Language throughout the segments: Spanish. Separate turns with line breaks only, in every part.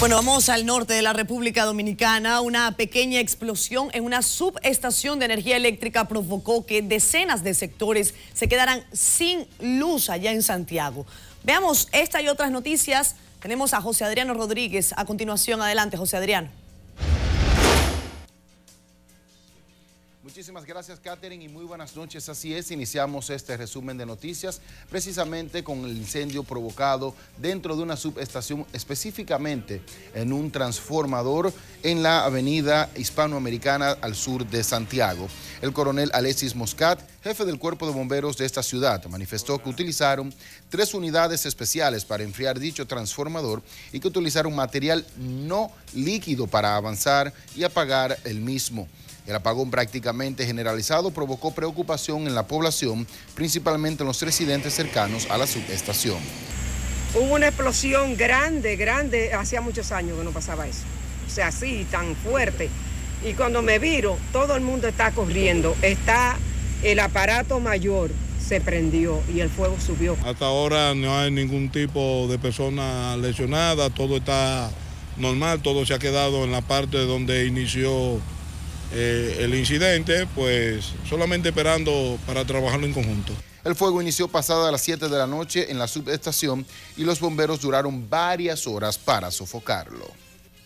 Bueno, vamos al norte de la República Dominicana. Una pequeña explosión en una subestación de energía eléctrica provocó que decenas de sectores se quedaran sin luz allá en Santiago. Veamos esta y otras noticias. Tenemos a José Adriano Rodríguez. A continuación, adelante, José Adriano. Muchísimas gracias, Katherine, y muy buenas noches. Así es, iniciamos este resumen de noticias precisamente con el incendio provocado dentro de una subestación, específicamente en un transformador en la avenida hispanoamericana al sur de Santiago. El coronel Alexis Moscat, jefe del cuerpo de bomberos de esta ciudad, manifestó que utilizaron tres unidades especiales para enfriar dicho transformador y que utilizaron material no líquido para avanzar y apagar el mismo. El apagón prácticamente generalizado provocó preocupación en la población, principalmente en los residentes cercanos a la subestación. Hubo una explosión grande, grande, hacía muchos años que no pasaba eso. O sea, así, tan fuerte. Y cuando me viro, todo el mundo está corriendo. Está el aparato mayor, se prendió y el fuego subió. Hasta ahora no hay ningún tipo de persona lesionada, todo está normal, todo se ha quedado en la parte donde inició eh, el incidente, pues solamente esperando para trabajarlo en conjunto. El fuego inició pasada las 7 de la noche en la subestación y los bomberos duraron varias horas para sofocarlo.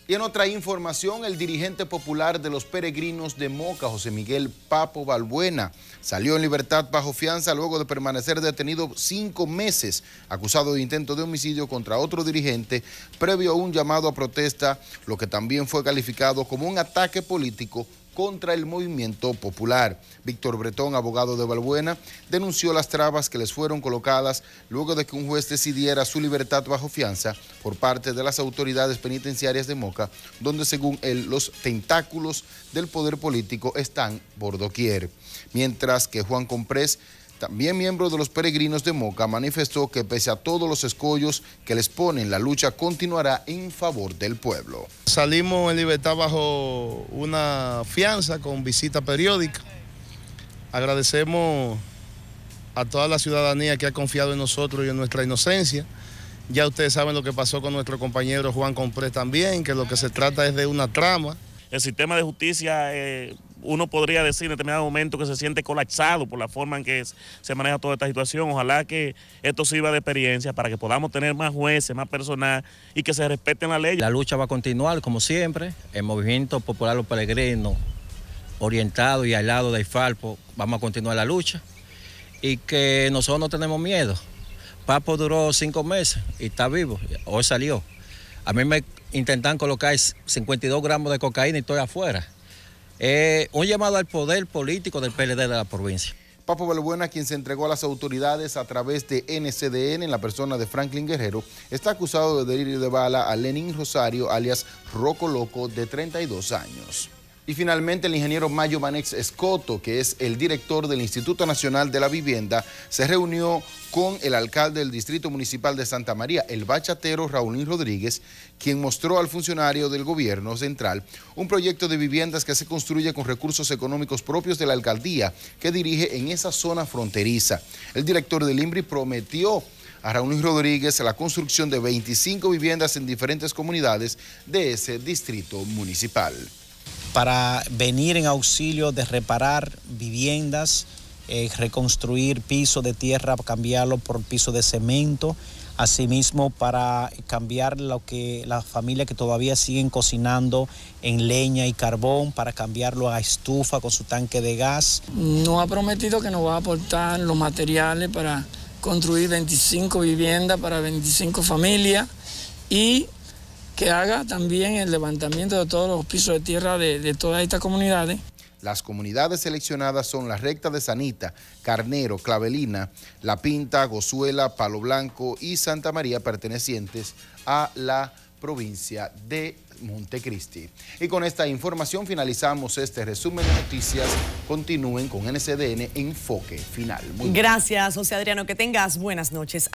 Y en otra información, el dirigente popular de los peregrinos de Moca, José Miguel Papo Balbuena, salió en libertad bajo fianza luego de permanecer detenido cinco meses, acusado de intento de homicidio contra otro dirigente, previo a un llamado a protesta, lo que también fue calificado como un ataque político contra el movimiento popular. Víctor Bretón, abogado de Balbuena, denunció las trabas que les fueron colocadas luego de que un juez decidiera su libertad bajo fianza por parte de las autoridades penitenciarias de Moca, donde según él los tentáculos del poder político están por doquier. Mientras que Juan Comprés también miembro de los peregrinos de Moca, manifestó que pese a todos los escollos que les ponen, la lucha continuará en favor del pueblo. Salimos en libertad bajo una fianza con visita periódica. Agradecemos a toda la ciudadanía que ha confiado en nosotros y en nuestra inocencia. Ya ustedes saben lo que pasó con nuestro compañero Juan Comprés también, que lo que se trata es de una trama. El sistema de justicia eh, uno podría decir en determinado momento que se siente colapsado por la forma en que se maneja toda esta situación. Ojalá que esto sirva de experiencia para que podamos tener más jueces, más personal y que se respeten las leyes. La lucha va a continuar, como siempre. El movimiento popular Los Peregrinos, orientado y al lado de FALPO vamos a continuar la lucha y que nosotros no tenemos miedo. Papo duró cinco meses y está vivo, hoy salió. A mí me intentan colocar 52 gramos de cocaína y estoy afuera. Eh, un llamado al poder político del PLD de la provincia. Papo Valbuena, quien se entregó a las autoridades a través de NCDN en la persona de Franklin Guerrero, está acusado de delirio de bala a Lenin Rosario, alias Roco Loco, de 32 años. Y finalmente el ingeniero Mayo Manex Escoto, que es el director del Instituto Nacional de la Vivienda, se reunió con el alcalde del Distrito Municipal de Santa María, el bachatero Raúl Rodríguez, quien mostró al funcionario del gobierno central un proyecto de viviendas que se construye con recursos económicos propios de la alcaldía que dirige en esa zona fronteriza. El director del IMBRI prometió a Raúl Rodríguez la construcción de 25 viviendas en diferentes comunidades de ese distrito municipal para venir en auxilio de reparar viviendas, eh, reconstruir piso de tierra, cambiarlo por piso de cemento, asimismo para cambiar lo que las familias que todavía siguen cocinando en leña y carbón, para cambiarlo a estufa con su tanque de gas. No ha prometido que nos va a aportar los materiales para construir 25 viviendas para 25 familias y que haga también el levantamiento de todos los pisos de tierra de, todas estas comunidades. Las comunidades seleccionadas son la recta de Sanita, Carnero, Clavelina, La Pinta, Gozuela, Palo Blanco y Santa María pertenecientes a la provincia de Montecristi. Y con esta información finalizamos este resumen de noticias. Continúen con NCDN Enfoque Final. Gracias, José Adriano. Que tengas buenas noches.